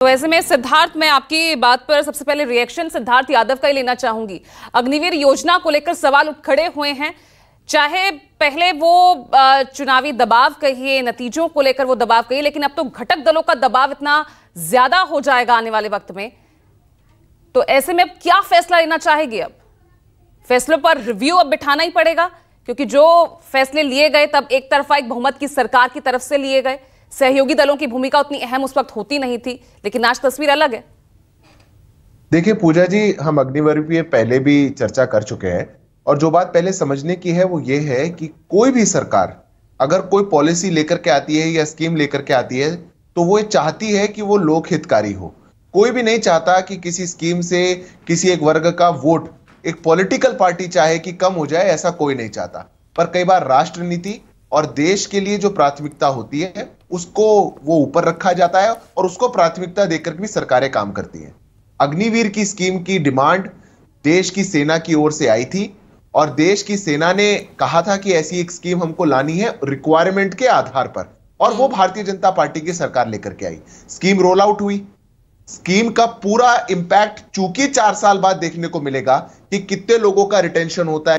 तो ऐसे में सिद्धार्थ मैं आपकी बात पर सबसे पहले रिएक्शन सिद्धार्थ यादव का ही लेना चाहूंगी अग्निवीर योजना को लेकर सवाल उठ खड़े हुए हैं चाहे पहले वो चुनावी दबाव कहिए नतीजों को लेकर वो दबाव कहिए लेकिन अब तो घटक दलों का दबाव इतना ज्यादा हो जाएगा आने वाले वक्त में तो ऐसे में अब क्या फैसला लेना चाहेगी अब फैसलों पर रिव्यू अब बिठाना ही पड़ेगा क्योंकि जो फैसले लिए गए तब एक तरफा एक बहुमत की सरकार की तरफ से लिए गए सहयोगी दलों की भूमिका उतनी अहम उस वक्त होती नहीं थी लेकिन आज तस्वीर अलग है देखिए पूजा जी हम अग्निवर्गीय पहले भी चर्चा कर चुके हैं और जो बात पहले समझने की है वो ये है कि कोई भी सरकार अगर कोई पॉलिसी लेकर के आती है या स्कीम लेकर के आती है तो वो चाहती है कि वो लोक हितकारी हो कोई भी नहीं चाहता कि किसी स्कीम से किसी एक वर्ग का वोट एक पॉलिटिकल पार्टी चाहे कि कम हो जाए ऐसा कोई नहीं चाहता पर कई बार राष्ट्र नीति और देश के लिए जो प्राथमिकता होती है उसको वो ऊपर रखा जाता है और उसको प्राथमिकता देकर भी सरकारें काम करती हैं अग्निवीर की स्कीम की डिमांड देश की सेना की ओर से आई थी और देश की सेना ने कहा था कि ऐसी एक स्कीम हमको लानी है रिक्वायरमेंट के आधार पर और वो हम्म। भारतीय जनता पार्टी की सरकार लेकर के आई स्कीम रोल आउट हुई स्कीम का पूरा इंपैक्ट चूंकि चार साल बाद देखने को मिलेगा कि कितने लोगों का रिटेंशन होता है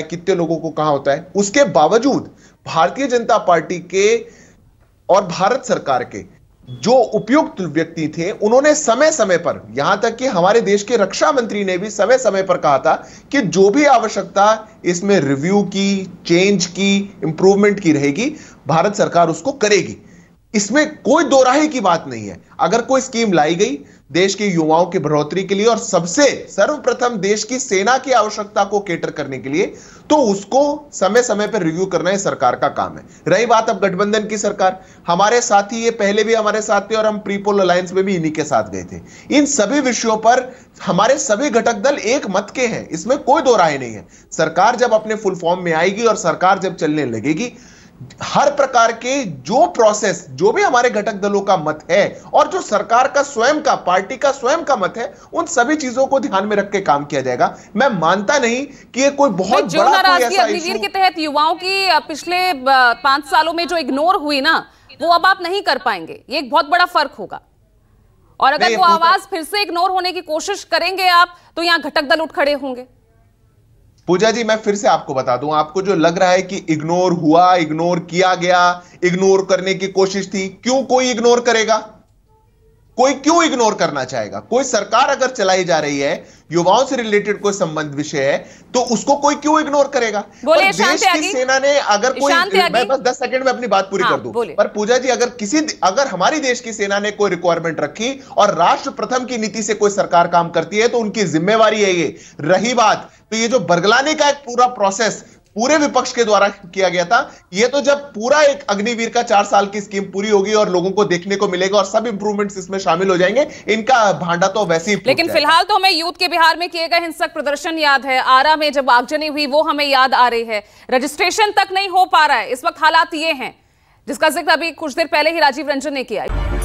कितने लोगों को कहा होता है उसके बावजूद भारतीय जनता पार्टी के और भारत सरकार के जो उपयुक्त व्यक्ति थे उन्होंने समय समय पर यहां तक कि हमारे देश के रक्षा मंत्री ने भी समय समय पर कहा था कि जो भी आवश्यकता इसमें रिव्यू की चेंज की इंप्रूवमेंट की रहेगी भारत सरकार उसको करेगी इसमें कोई दोराहे की बात नहीं है अगर कोई स्कीम लाई गई देश के युवाओं की बढ़ोतरी के लिए और सबसे सर्वप्रथम देश की सेना की आवश्यकता को केटर करने के लिए तो उसको समय समय पर रिव्यू करना है सरकार का काम है रही बात अब गठबंधन की सरकार हमारे साथ ही ये पहले भी हमारे साथ थे और हम प्रीपोल अलायंस में भी इन्हीं के साथ गए थे इन सभी विषयों पर हमारे सभी घटक दल एक मत के हैं इसमें कोई दो नहीं है सरकार जब अपने फुल फॉर्म में आएगी और सरकार जब चलने लगेगी हर प्रकार के जो प्रोसेस जो भी हमारे घटक दलों का मत है और जो सरकार का स्वयं का पार्टी का स्वयं का मत है उन सभी चीजों को ध्यान में रख के काम किया जाएगा मैं मानता नहीं कि ये कोई बहुत जो नाराजगी के तहत युवाओं की पिछले पांच सालों में जो इग्नोर हुई ना वो अब आप नहीं कर पाएंगे ये एक बहुत बड़ा फर्क होगा और अगर वो आवाज फिर से इग्नोर होने की कोशिश करेंगे आप तो यहां घटक दल उठ खड़े होंगे पूजा जी मैं फिर से आपको बता दूं आपको जो लग रहा है कि इग्नोर हुआ इग्नोर किया गया इग्नोर करने की कोशिश थी क्यों कोई इग्नोर करेगा कोई क्यों इग्नोर करना चाहेगा कोई सरकार अगर चलाई जा रही है युवाओं से रिलेटेड कोई संबंध विषय है तो उसको कोई क्यों इग्नोर करेगा पर देश की सेना ने अगर कोई मैं बस दस सेकंड में अपनी बात पूरी हाँ, कर दू पर पूजा जी अगर किसी अगर हमारी देश की सेना ने कोई रिक्वायरमेंट रखी और राष्ट्र प्रथम की नीति से कोई सरकार काम करती है तो उनकी जिम्मेवारी है ये रही बात तो ये जो बरगलाने का एक पूरा प्रोसेस पूरे विपक्ष के द्वारा किया गया था यह तो जब पूरा एक अग्निवीर का चार साल की स्कीम पूरी होगी और लोगों को देखने को मिलेगा और सब इंप्रूवमेंट इसमें शामिल हो जाएंगे इनका भांडा तो वैसे ही लेकिन फिलहाल तो हमें यूथ के बिहार में किए गए हिंसक प्रदर्शन याद है आरा में जब आगजनी हुई वो हमें याद आ रही है रजिस्ट्रेशन तक नहीं हो पा रहा है इस वक्त हालात ये है जिसका जिक्र अभी कुछ देर पहले ही राजीव रंजन ने किया